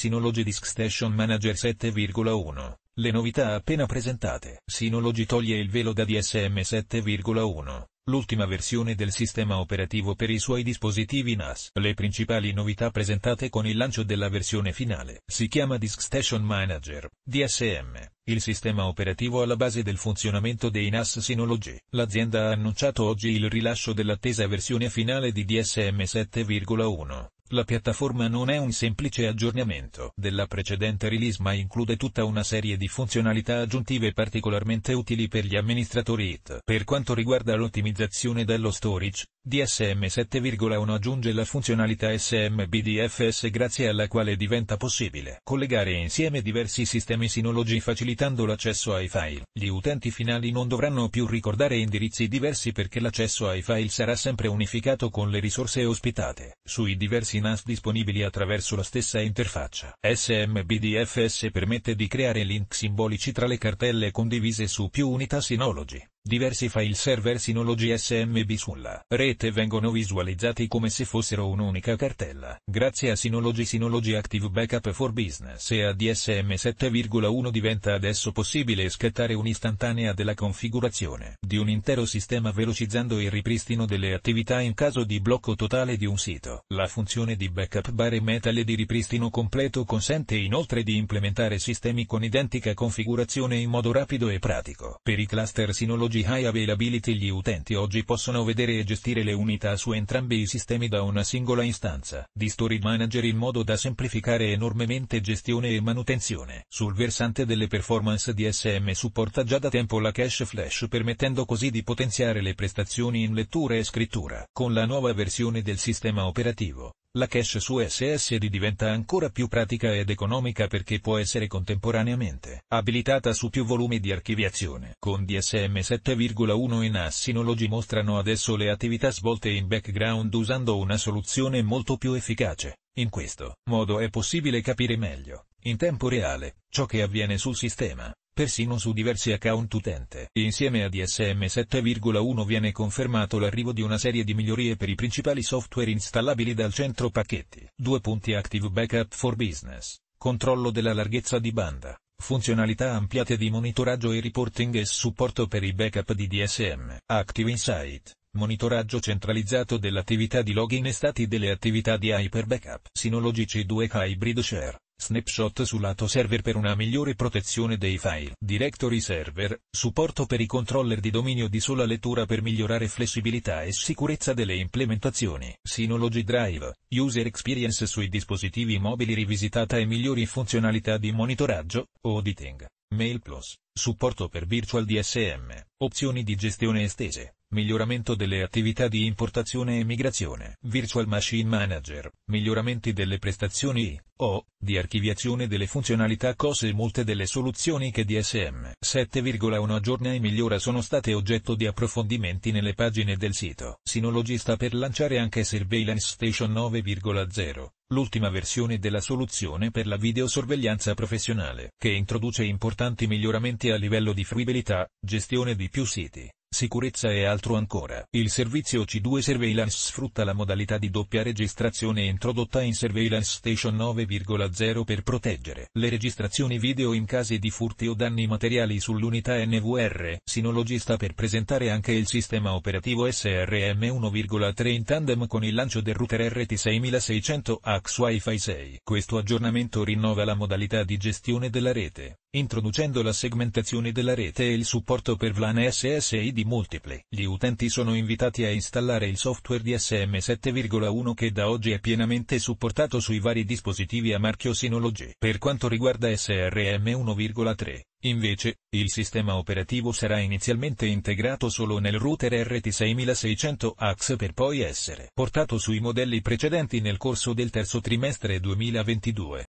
Synology Disk Station Manager 7.1 le novità appena presentate. Synology toglie il velo da DSM 7.1, l'ultima versione del sistema operativo per i suoi dispositivi NAS. Le principali novità presentate con il lancio della versione finale. Si chiama Disk Station Manager, DSM, il sistema operativo alla base del funzionamento dei NAS Synology. L'azienda ha annunciato oggi il rilascio dell'attesa versione finale di DSM 7.1 la piattaforma non è un semplice aggiornamento della precedente release ma include tutta una serie di funzionalità aggiuntive particolarmente utili per gli amministratori IT. Per quanto riguarda l'ottimizzazione dello storage, DSM 7,1 aggiunge la funzionalità SMBDFS grazie alla quale diventa possibile collegare insieme diversi sistemi Synology facilitando l'accesso ai file. Gli utenti finali non dovranno più ricordare indirizzi diversi perché l'accesso ai file sarà sempre unificato con le risorse ospitate sui diversi NAS disponibili attraverso la stessa interfaccia. SMBDFS permette di creare link simbolici tra le cartelle condivise su più unità Synology Diversi file server Synology SMB sulla rete vengono visualizzati come se fossero un'unica cartella. Grazie a Synology Synology Active Backup for Business e a DSM 7.1 diventa adesso possibile scattare un'istantanea della configurazione di un intero sistema velocizzando il ripristino delle attività in caso di blocco totale di un sito. La funzione di backup bare metal e di ripristino completo consente inoltre di implementare sistemi con identica configurazione in modo rapido e pratico. Per i cluster Synology di High Availability gli utenti oggi possono vedere e gestire le unità su entrambi i sistemi da una singola istanza di Storage Manager in modo da semplificare enormemente gestione e manutenzione. Sul versante delle performance DSM supporta già da tempo la cache flash permettendo così di potenziare le prestazioni in lettura e scrittura. Con la nuova versione del sistema operativo, la cache su SSD diventa ancora più pratica ed economica perché può essere contemporaneamente abilitata su più volumi di archiviazione. Con DSM 7.1 in Assinology mostrano adesso le attività svolte in background usando una soluzione molto più efficace. In questo modo è possibile capire meglio, in tempo reale, ciò che avviene sul sistema, persino su diversi account utente. Insieme a DSM 7.1 viene confermato l'arrivo di una serie di migliorie per i principali software installabili dal centro pacchetti. Due punti Active Backup for Business, controllo della larghezza di banda, funzionalità ampliate di monitoraggio e reporting e supporto per i backup di DSM. Active Insight, monitoraggio centralizzato dell'attività di login e stati delle attività di Hyper Backup. Synology C2 Hybrid Share, Snapshot su lato server per una migliore protezione dei file. Directory server, supporto per i controller di dominio di sola lettura per migliorare flessibilità e sicurezza delle implementazioni. Synology Drive, user experience sui dispositivi mobili rivisitata e migliori funzionalità di monitoraggio, auditing, Mail Plus supporto per Virtual DSM, opzioni di gestione estese, miglioramento delle attività di importazione e migrazione, Virtual Machine Manager, miglioramenti delle prestazioni o di archiviazione delle funzionalità cose molte delle soluzioni che DSM 7,1 aggiorna e migliora sono state oggetto di approfondimenti nelle pagine del sito. Sinologista per lanciare anche Surveillance Station 9,0, l'ultima versione della soluzione per la videosorveglianza professionale, che introduce importanti miglioramenti a livello di fruibilità, gestione di più siti, sicurezza e altro ancora. Il servizio C2 Surveillance sfrutta la modalità di doppia registrazione introdotta in Surveillance Station 9.0 per proteggere le registrazioni video in casi di furti o danni materiali sull'unità NVR. Sinologista per presentare anche il sistema operativo SRM 1.3 in tandem con il lancio del router RT6600X Wi-Fi 6. Questo aggiornamento rinnova la modalità di gestione della rete Introducendo la segmentazione della rete e il supporto per VLAN SSID Multiple, gli utenti sono invitati a installare il software DSM 7.1 che da oggi è pienamente supportato sui vari dispositivi a marchio Synology. Per quanto riguarda SRM 1.3, Invece, il sistema operativo sarà inizialmente integrato solo nel router RT6600 AX per poi essere portato sui modelli precedenti nel corso del terzo trimestre 2022.